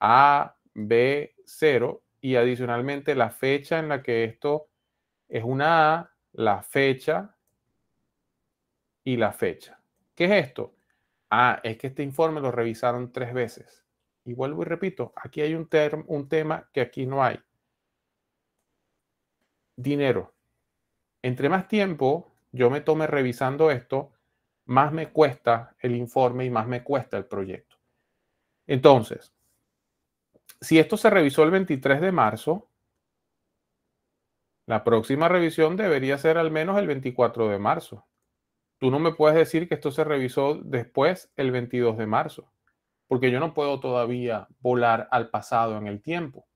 A, B, 0 y adicionalmente la fecha en la que esto es una A, la fecha y la fecha. ¿Qué es esto? Ah, es que este informe lo revisaron tres veces. Y vuelvo y repito, aquí hay un, un tema que aquí no hay. Dinero. Entre más tiempo yo me tome revisando esto, más me cuesta el informe y más me cuesta el proyecto. Entonces, si esto se revisó el 23 de marzo, la próxima revisión debería ser al menos el 24 de marzo. Tú no me puedes decir que esto se revisó después el 22 de marzo, porque yo no puedo todavía volar al pasado en el tiempo.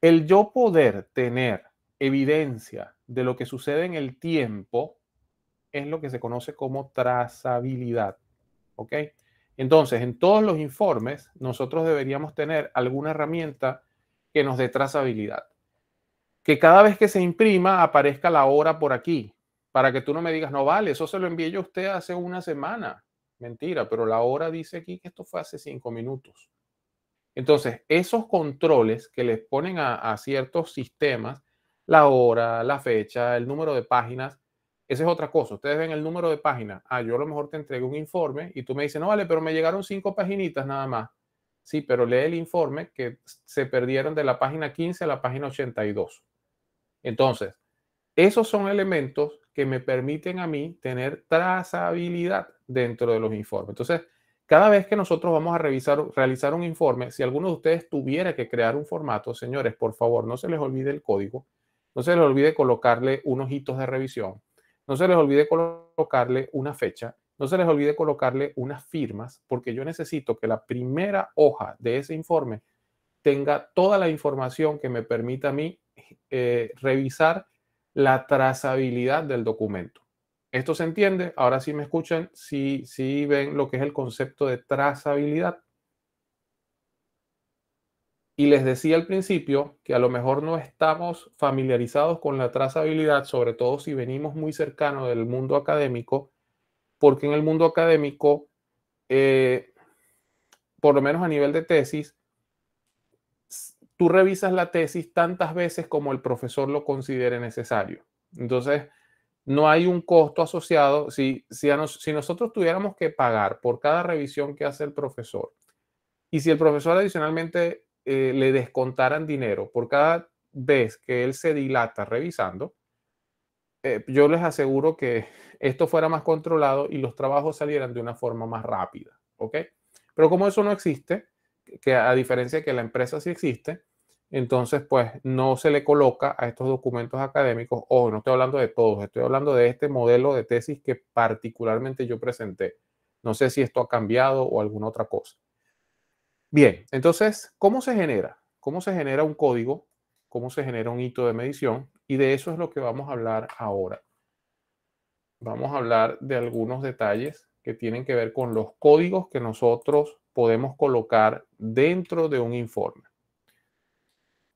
El yo poder tener evidencia de lo que sucede en el tiempo es lo que se conoce como trazabilidad. ¿Ok? Entonces, en todos los informes, nosotros deberíamos tener alguna herramienta que nos dé trazabilidad. Que cada vez que se imprima aparezca la hora por aquí, para que tú no me digas, no vale, eso se lo envié yo a usted hace una semana. Mentira, pero la hora dice aquí que esto fue hace cinco minutos. Entonces, esos controles que les ponen a, a ciertos sistemas, la hora, la fecha, el número de páginas, esa es otra cosa. Ustedes ven el número de páginas. Ah, yo a lo mejor te entrego un informe y tú me dices, no vale, pero me llegaron cinco paginitas nada más. Sí, pero lee el informe que se perdieron de la página 15 a la página 82. Entonces, esos son elementos que me permiten a mí tener trazabilidad dentro de los informes. Entonces, cada vez que nosotros vamos a revisar, realizar un informe, si alguno de ustedes tuviera que crear un formato, señores, por favor, no se les olvide el código, no se les olvide colocarle unos hitos de revisión no se les olvide colocarle una fecha, no se les olvide colocarle unas firmas, porque yo necesito que la primera hoja de ese informe tenga toda la información que me permita a mí eh, revisar la trazabilidad del documento. ¿Esto se entiende? Ahora sí me escuchan, si sí ven lo que es el concepto de trazabilidad. Y les decía al principio que a lo mejor no estamos familiarizados con la trazabilidad, sobre todo si venimos muy cercano del mundo académico, porque en el mundo académico, eh, por lo menos a nivel de tesis, tú revisas la tesis tantas veces como el profesor lo considere necesario. Entonces, no hay un costo asociado. Si, si, si nosotros tuviéramos que pagar por cada revisión que hace el profesor, y si el profesor adicionalmente eh, le descontaran dinero por cada vez que él se dilata revisando, eh, yo les aseguro que esto fuera más controlado y los trabajos salieran de una forma más rápida, ¿ok? Pero como eso no existe, que a diferencia de que la empresa sí existe, entonces pues no se le coloca a estos documentos académicos, o no estoy hablando de todos, estoy hablando de este modelo de tesis que particularmente yo presenté. No sé si esto ha cambiado o alguna otra cosa. Bien, entonces, ¿cómo se genera? ¿Cómo se genera un código? ¿Cómo se genera un hito de medición? Y de eso es lo que vamos a hablar ahora. Vamos a hablar de algunos detalles que tienen que ver con los códigos que nosotros podemos colocar dentro de un informe.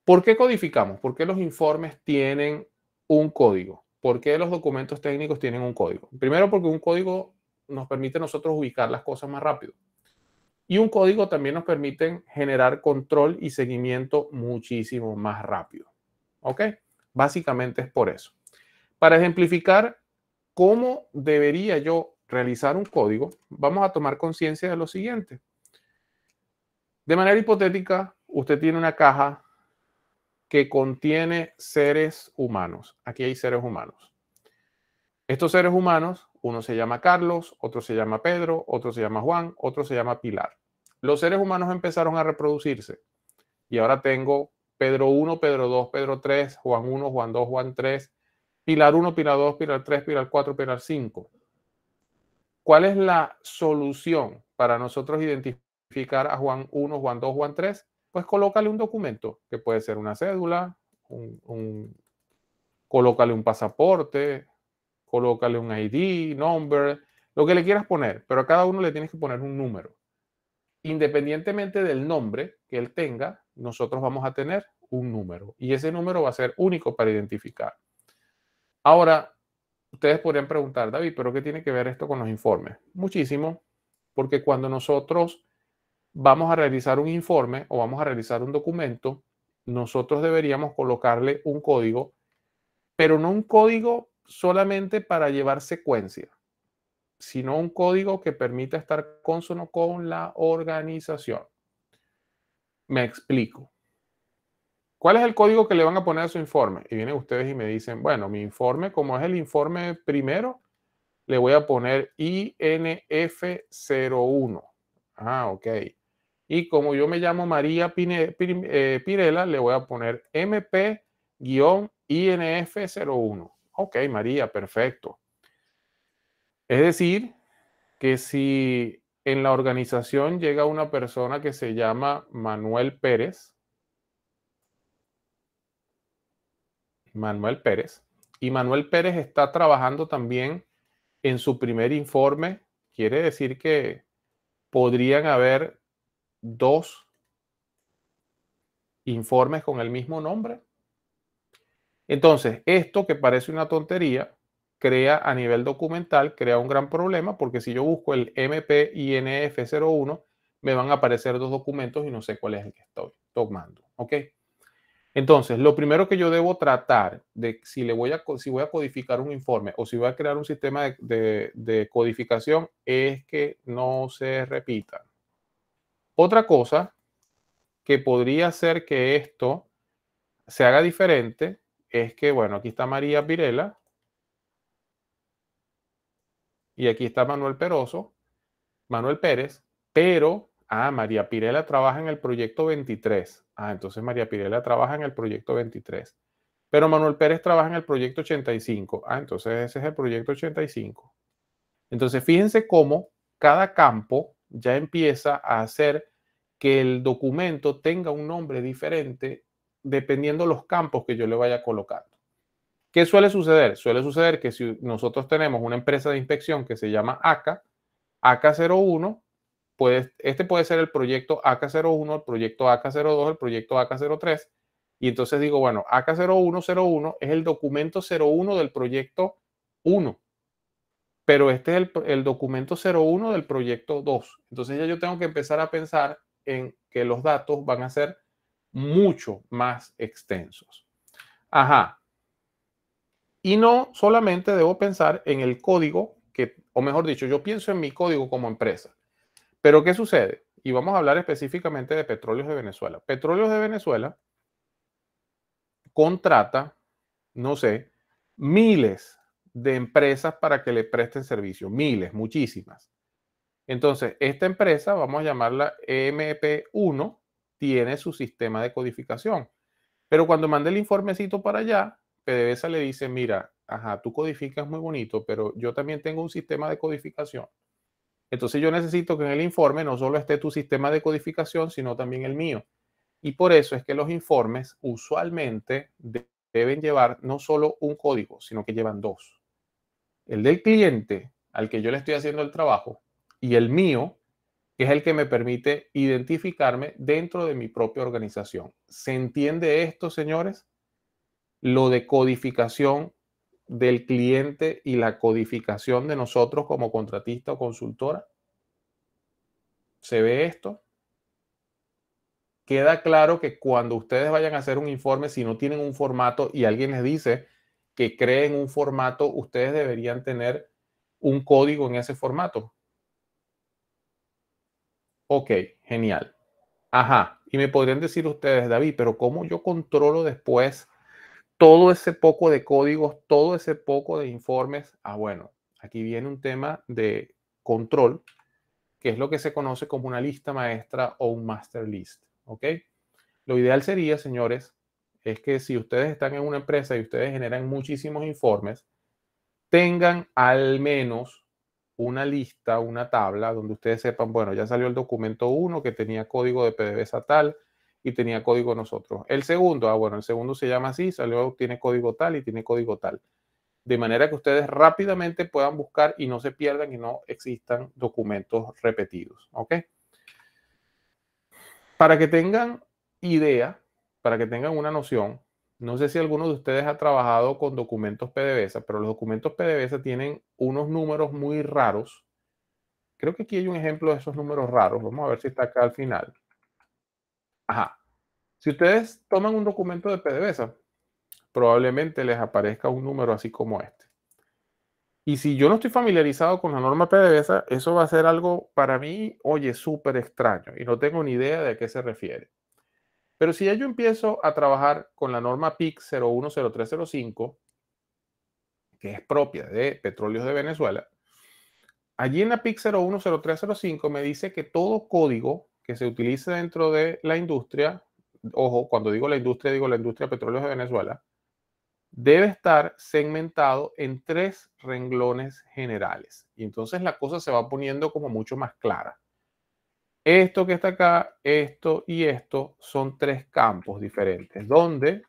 ¿Por qué codificamos? ¿Por qué los informes tienen un código? ¿Por qué los documentos técnicos tienen un código? Primero porque un código nos permite nosotros ubicar las cosas más rápido. Y un código también nos permiten generar control y seguimiento muchísimo más rápido. ¿Ok? Básicamente es por eso. Para ejemplificar cómo debería yo realizar un código, vamos a tomar conciencia de lo siguiente. De manera hipotética, usted tiene una caja que contiene seres humanos. Aquí hay seres humanos. Estos seres humanos uno se llama Carlos, otro se llama Pedro, otro se llama Juan, otro se llama Pilar. Los seres humanos empezaron a reproducirse y ahora tengo Pedro 1, Pedro 2, Pedro 3, Juan 1, Juan 2, Juan 3, Pilar 1, Pilar 2, Pilar 3, Pilar 4, Pilar 5. ¿Cuál es la solución para nosotros identificar a Juan 1, Juan 2, Juan 3? Pues colócale un documento, que puede ser una cédula, un, un colócale un pasaporte, colócale un ID, number, lo que le quieras poner, pero a cada uno le tienes que poner un número. Independientemente del nombre que él tenga, nosotros vamos a tener un número y ese número va a ser único para identificar. Ahora, ustedes podrían preguntar, David, pero ¿qué tiene que ver esto con los informes? Muchísimo, porque cuando nosotros vamos a realizar un informe o vamos a realizar un documento, nosotros deberíamos colocarle un código, pero no un código solamente para llevar secuencia, sino un código que permita estar consono con la organización. Me explico. ¿Cuál es el código que le van a poner a su informe? Y vienen ustedes y me dicen, bueno, mi informe, como es el informe primero, le voy a poner INF01. Ah, ok. Y como yo me llamo María eh, Pirela, le voy a poner MP-INF01. Ok, María, perfecto. Es decir, que si en la organización llega una persona que se llama Manuel Pérez, Manuel Pérez, y Manuel Pérez está trabajando también en su primer informe, quiere decir que podrían haber dos informes con el mismo nombre. Entonces, esto que parece una tontería, crea a nivel documental, crea un gran problema, porque si yo busco el MPINF01, me van a aparecer dos documentos y no sé cuál es el que estoy tomando. ¿Ok? Entonces, lo primero que yo debo tratar de si, le voy, a, si voy a codificar un informe o si voy a crear un sistema de, codificación es que no se repita. Otra cosa que podría ser que esto se haga diferente es que, bueno, aquí está María Pirela y aquí está Manuel Peroso, Manuel Pérez, pero, ah, María Pirela trabaja en el proyecto 23. Ah, entonces María Pirela trabaja en el proyecto 23. Pero Manuel Pérez trabaja en el proyecto 85. Ah, entonces ese es el proyecto 85. Entonces, fíjense cómo cada campo ya empieza a hacer que el documento tenga un nombre diferente dependiendo los campos que yo le vaya colocando. ¿Qué suele suceder? Suele suceder que si nosotros tenemos una empresa de inspección que se llama ACA, AK01, puede, este puede ser el proyecto AK01, el proyecto AK02, el proyecto AK03, y entonces digo, bueno, AK0101 es el documento 01 del proyecto 1, pero este es el documento 01 del proyecto 2. Entonces ya yo tengo que empezar a pensar en que los datos van a ser mucho más extensos. Ajá. Y no solamente debo pensar en el código que, o mejor dicho, yo pienso en mi código como empresa. Pero ¿qué sucede? Y vamos a hablar específicamente de Petróleos de Venezuela. Petróleos de Venezuela contrata, no sé, miles de empresas para que le presten servicio, miles, muchísimas. Entonces, esta empresa, vamos a llamarla MP1, tiene su sistema de codificación. Pero cuando manda el informecito para allá, PDVSA le dice, mira, ajá, tú codificas muy bonito, pero yo también tengo un sistema de codificación. Entonces yo necesito que en el informe no solo esté tu sistema de codificación, sino también el mío. Y por eso es que los informes usualmente deben llevar no solo un código, sino que llevan dos. El del cliente al que yo le estoy haciendo el trabajo y el mío que es el que me permite identificarme dentro de mi propia organización. ¿Se entiende esto, señores? Lo de codificación del cliente y la codificación de nosotros como contratista o consultora. ¿Se ve esto? Queda claro que cuando ustedes vayan a hacer un informe, si no tienen un formato y alguien les dice que creen un formato, ustedes deberían tener un código en ese formato Ok, genial. Ajá. Y me podrían decir ustedes, David, pero ¿cómo yo controlo después todo ese poco de códigos, todo ese poco de informes? Ah, bueno, aquí viene un tema de control, que es lo que se conoce como una lista maestra o un master list. ¿Ok? Lo ideal sería, señores, es que si ustedes están en una empresa y ustedes generan muchísimos informes, tengan al menos una lista, una tabla, donde ustedes sepan, bueno, ya salió el documento 1 que tenía código de PDVSA tal y tenía código nosotros. El segundo, ah, bueno, el segundo se llama así, salió, tiene código tal y tiene código tal. De manera que ustedes rápidamente puedan buscar y no se pierdan y no existan documentos repetidos, ¿ok? Para que tengan idea, para que tengan una noción, no sé si alguno de ustedes ha trabajado con documentos PDVSA, pero los documentos PDVSA tienen unos números muy raros. Creo que aquí hay un ejemplo de esos números raros. Vamos a ver si está acá al final. Ajá. Si ustedes toman un documento de PDVSA, probablemente les aparezca un número así como este. Y si yo no estoy familiarizado con la norma PDVSA, eso va a ser algo para mí, oye, súper extraño y no tengo ni idea de a qué se refiere. Pero si ya yo empiezo a trabajar con la norma PIC 010305, que es propia de Petróleos de Venezuela, allí en la PIC 010305 me dice que todo código que se utilice dentro de la industria, ojo, cuando digo la industria, digo la industria petróleos de Venezuela, debe estar segmentado en tres renglones generales. Y entonces la cosa se va poniendo como mucho más clara. Esto que está acá, esto y esto son tres campos diferentes, donde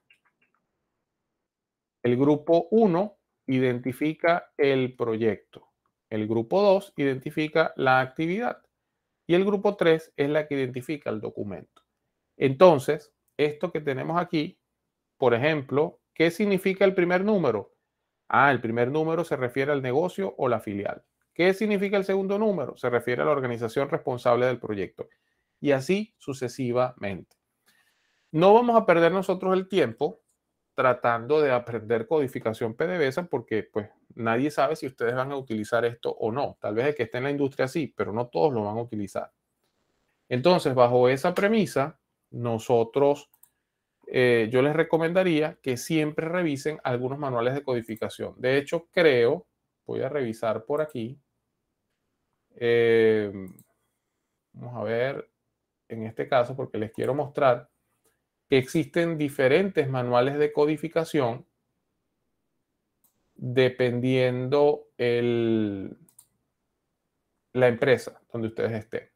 el grupo 1 identifica el proyecto, el grupo 2 identifica la actividad y el grupo 3 es la que identifica el documento. Entonces, esto que tenemos aquí, por ejemplo, ¿qué significa el primer número? Ah, el primer número se refiere al negocio o la filial. ¿Qué significa el segundo número? Se refiere a la organización responsable del proyecto. Y así sucesivamente. No vamos a perder nosotros el tiempo tratando de aprender codificación PDVSA porque pues nadie sabe si ustedes van a utilizar esto o no. Tal vez es que esté en la industria sí, pero no todos lo van a utilizar. Entonces, bajo esa premisa, nosotros, eh, yo les recomendaría que siempre revisen algunos manuales de codificación. De hecho, creo Voy a revisar por aquí. Eh, vamos a ver en este caso, porque les quiero mostrar que existen diferentes manuales de codificación dependiendo el, la empresa donde ustedes estén.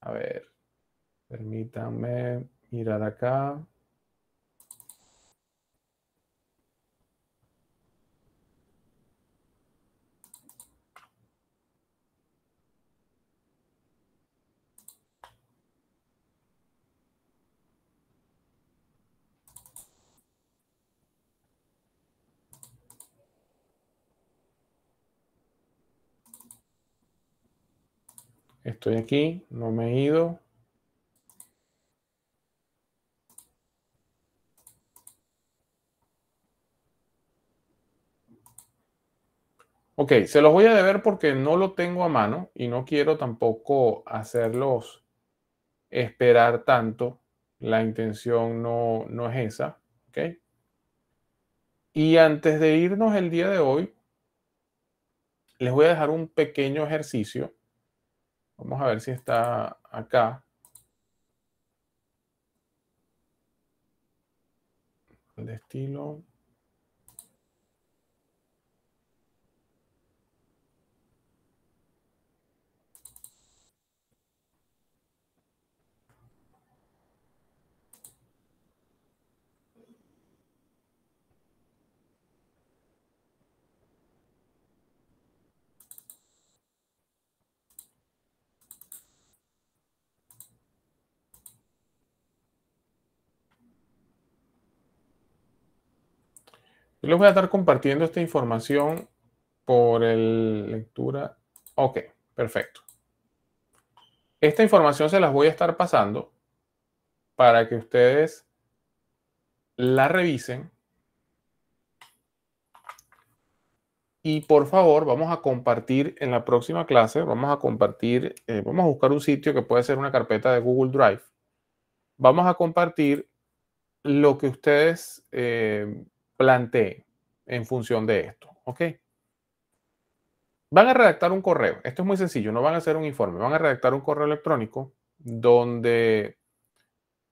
A ver, permítanme mirar acá. Estoy aquí, no me he ido. Ok, se los voy a deber porque no lo tengo a mano y no quiero tampoco hacerlos esperar tanto. La intención no, no es esa. Ok. Y antes de irnos el día de hoy, les voy a dejar un pequeño ejercicio Vamos a ver si está acá. El estilo. les voy a estar compartiendo esta información por el lectura. Ok, perfecto. Esta información se las voy a estar pasando para que ustedes la revisen. Y por favor, vamos a compartir en la próxima clase, vamos a compartir, eh, vamos a buscar un sitio que puede ser una carpeta de Google Drive. Vamos a compartir lo que ustedes eh, Planté en función de esto. ¿Ok? Van a redactar un correo. Esto es muy sencillo, no van a hacer un informe, van a redactar un correo electrónico donde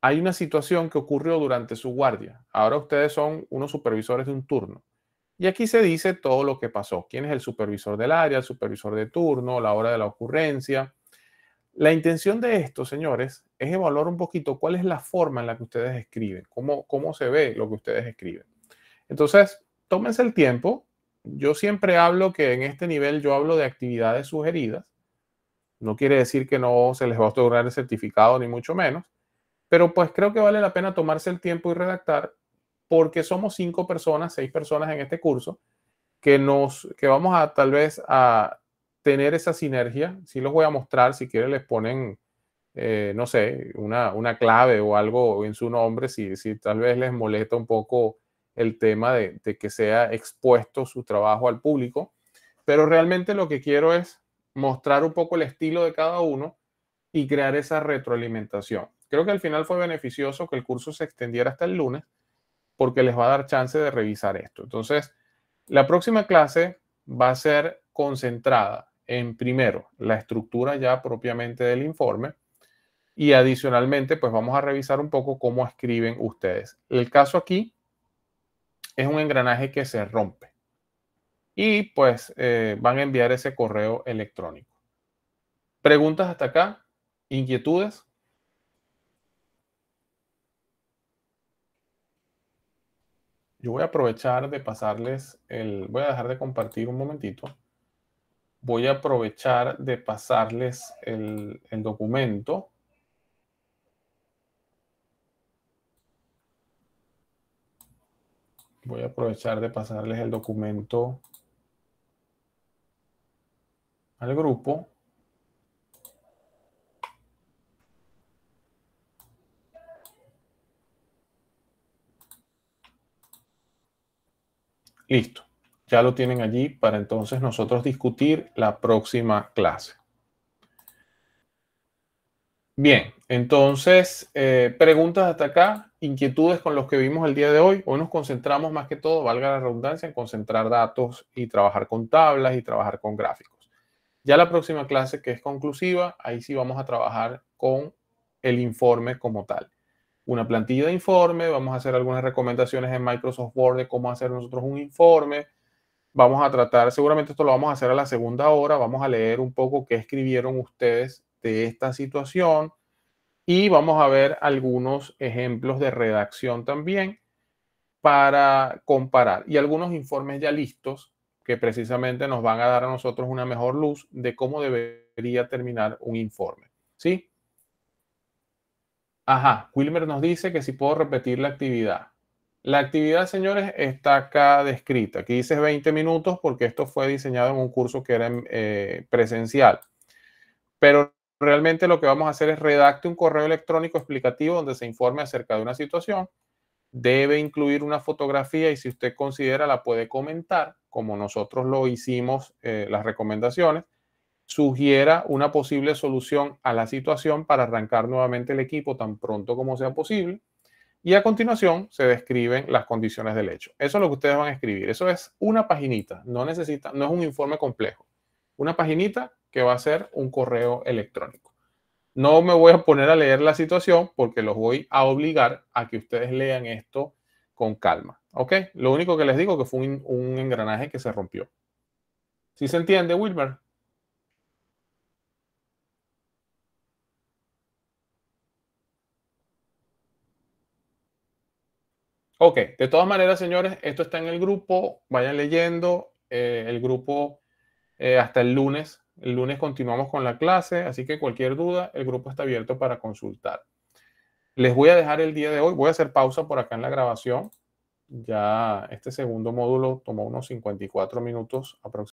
hay una situación que ocurrió durante su guardia. Ahora ustedes son unos supervisores de un turno. Y aquí se dice todo lo que pasó. ¿Quién es el supervisor del área, el supervisor de turno, la hora de la ocurrencia? La intención de esto, señores, es evaluar un poquito cuál es la forma en la que ustedes escriben, cómo se ve lo que ustedes escriben. Entonces, tómense el tiempo. Yo siempre hablo que en este nivel yo hablo de actividades sugeridas. No quiere decir que no se les va a otorgar el certificado, ni mucho menos. Pero pues creo que vale la pena tomarse el tiempo y redactar porque somos cinco personas, seis personas en este curso que nos, que vamos a tal vez a tener esa sinergia. Si los voy a mostrar, si quieren les ponen, eh, no sé, una, una, clave o algo en su nombre, si, si tal vez les molesta un poco el tema de, que sea expuesto su trabajo al público, pero realmente lo que quiero es mostrar un poco el estilo de cada uno y crear esa retroalimentación. Creo que al final fue beneficioso que el curso se extendiera hasta el lunes porque les va a dar chance de revisar esto. Entonces, la próxima clase va a ser concentrada en primero la estructura ya propiamente del informe y adicionalmente pues vamos a revisar un poco cómo escriben ustedes. El caso aquí es un engranaje que se rompe. Y pues eh, van a enviar ese correo electrónico. ¿Preguntas hasta acá? ¿Inquietudes? Yo voy a aprovechar de pasarles el... Voy a dejar de compartir un momentito. Voy a aprovechar de pasarles el, el documento Voy a aprovechar de pasarles el documento al grupo. Listo. Ya lo tienen allí para entonces nosotros discutir la próxima clase. Bien, entonces, eh, preguntas hasta acá inquietudes con los que vimos el día de hoy. Hoy nos concentramos más que todo, valga la redundancia, en concentrar datos y trabajar con tablas y trabajar con gráficos. Ya la próxima clase, que es conclusiva, ahí sí vamos a trabajar con el informe como tal. Una plantilla de informe, vamos a hacer algunas recomendaciones en Microsoft Word de cómo hacer nosotros un informe. Vamos a tratar, seguramente esto lo vamos a hacer a la segunda hora, vamos a leer un poco qué escribieron ustedes de esta situación y vamos a ver algunos ejemplos de redacción también para comparar y algunos informes ya listos que precisamente nos van a dar a nosotros una mejor luz de cómo debería terminar un informe. ¿Sí? Ajá, Wilmer nos dice que si puedo repetir la actividad. La actividad, señores, está acá descrita. Aquí dice 20 minutos porque esto fue diseñado en un curso que era eh, presencial. Pero Realmente lo que vamos a hacer es redacte un correo electrónico explicativo donde se informe acerca de una situación. Debe incluir una fotografía y si usted considera la puede comentar, como nosotros lo hicimos eh, las recomendaciones. Sugiera una posible solución a la situación para arrancar nuevamente el equipo tan pronto como sea posible. Y a continuación se describen las condiciones del hecho. Eso es lo que ustedes van a escribir. Eso es una paginita. No necesita, no es un informe complejo. Una paginita que va a ser un correo electrónico. No me voy a poner a leer la situación porque los voy a obligar a que ustedes lean esto con calma. ¿Ok? Lo único que les digo que fue un, engranaje que se rompió. ¿Sí se entiende, Wilmer? Ok, de todas maneras, señores, esto está en el grupo, vayan leyendo. Eh, el grupo eh, hasta el lunes el lunes continuamos con la clase, así que cualquier duda, el grupo está abierto para consultar. Les voy a dejar el día de hoy, voy a hacer pausa por acá en la grabación. Ya este segundo módulo tomó unos 54 minutos aproximadamente.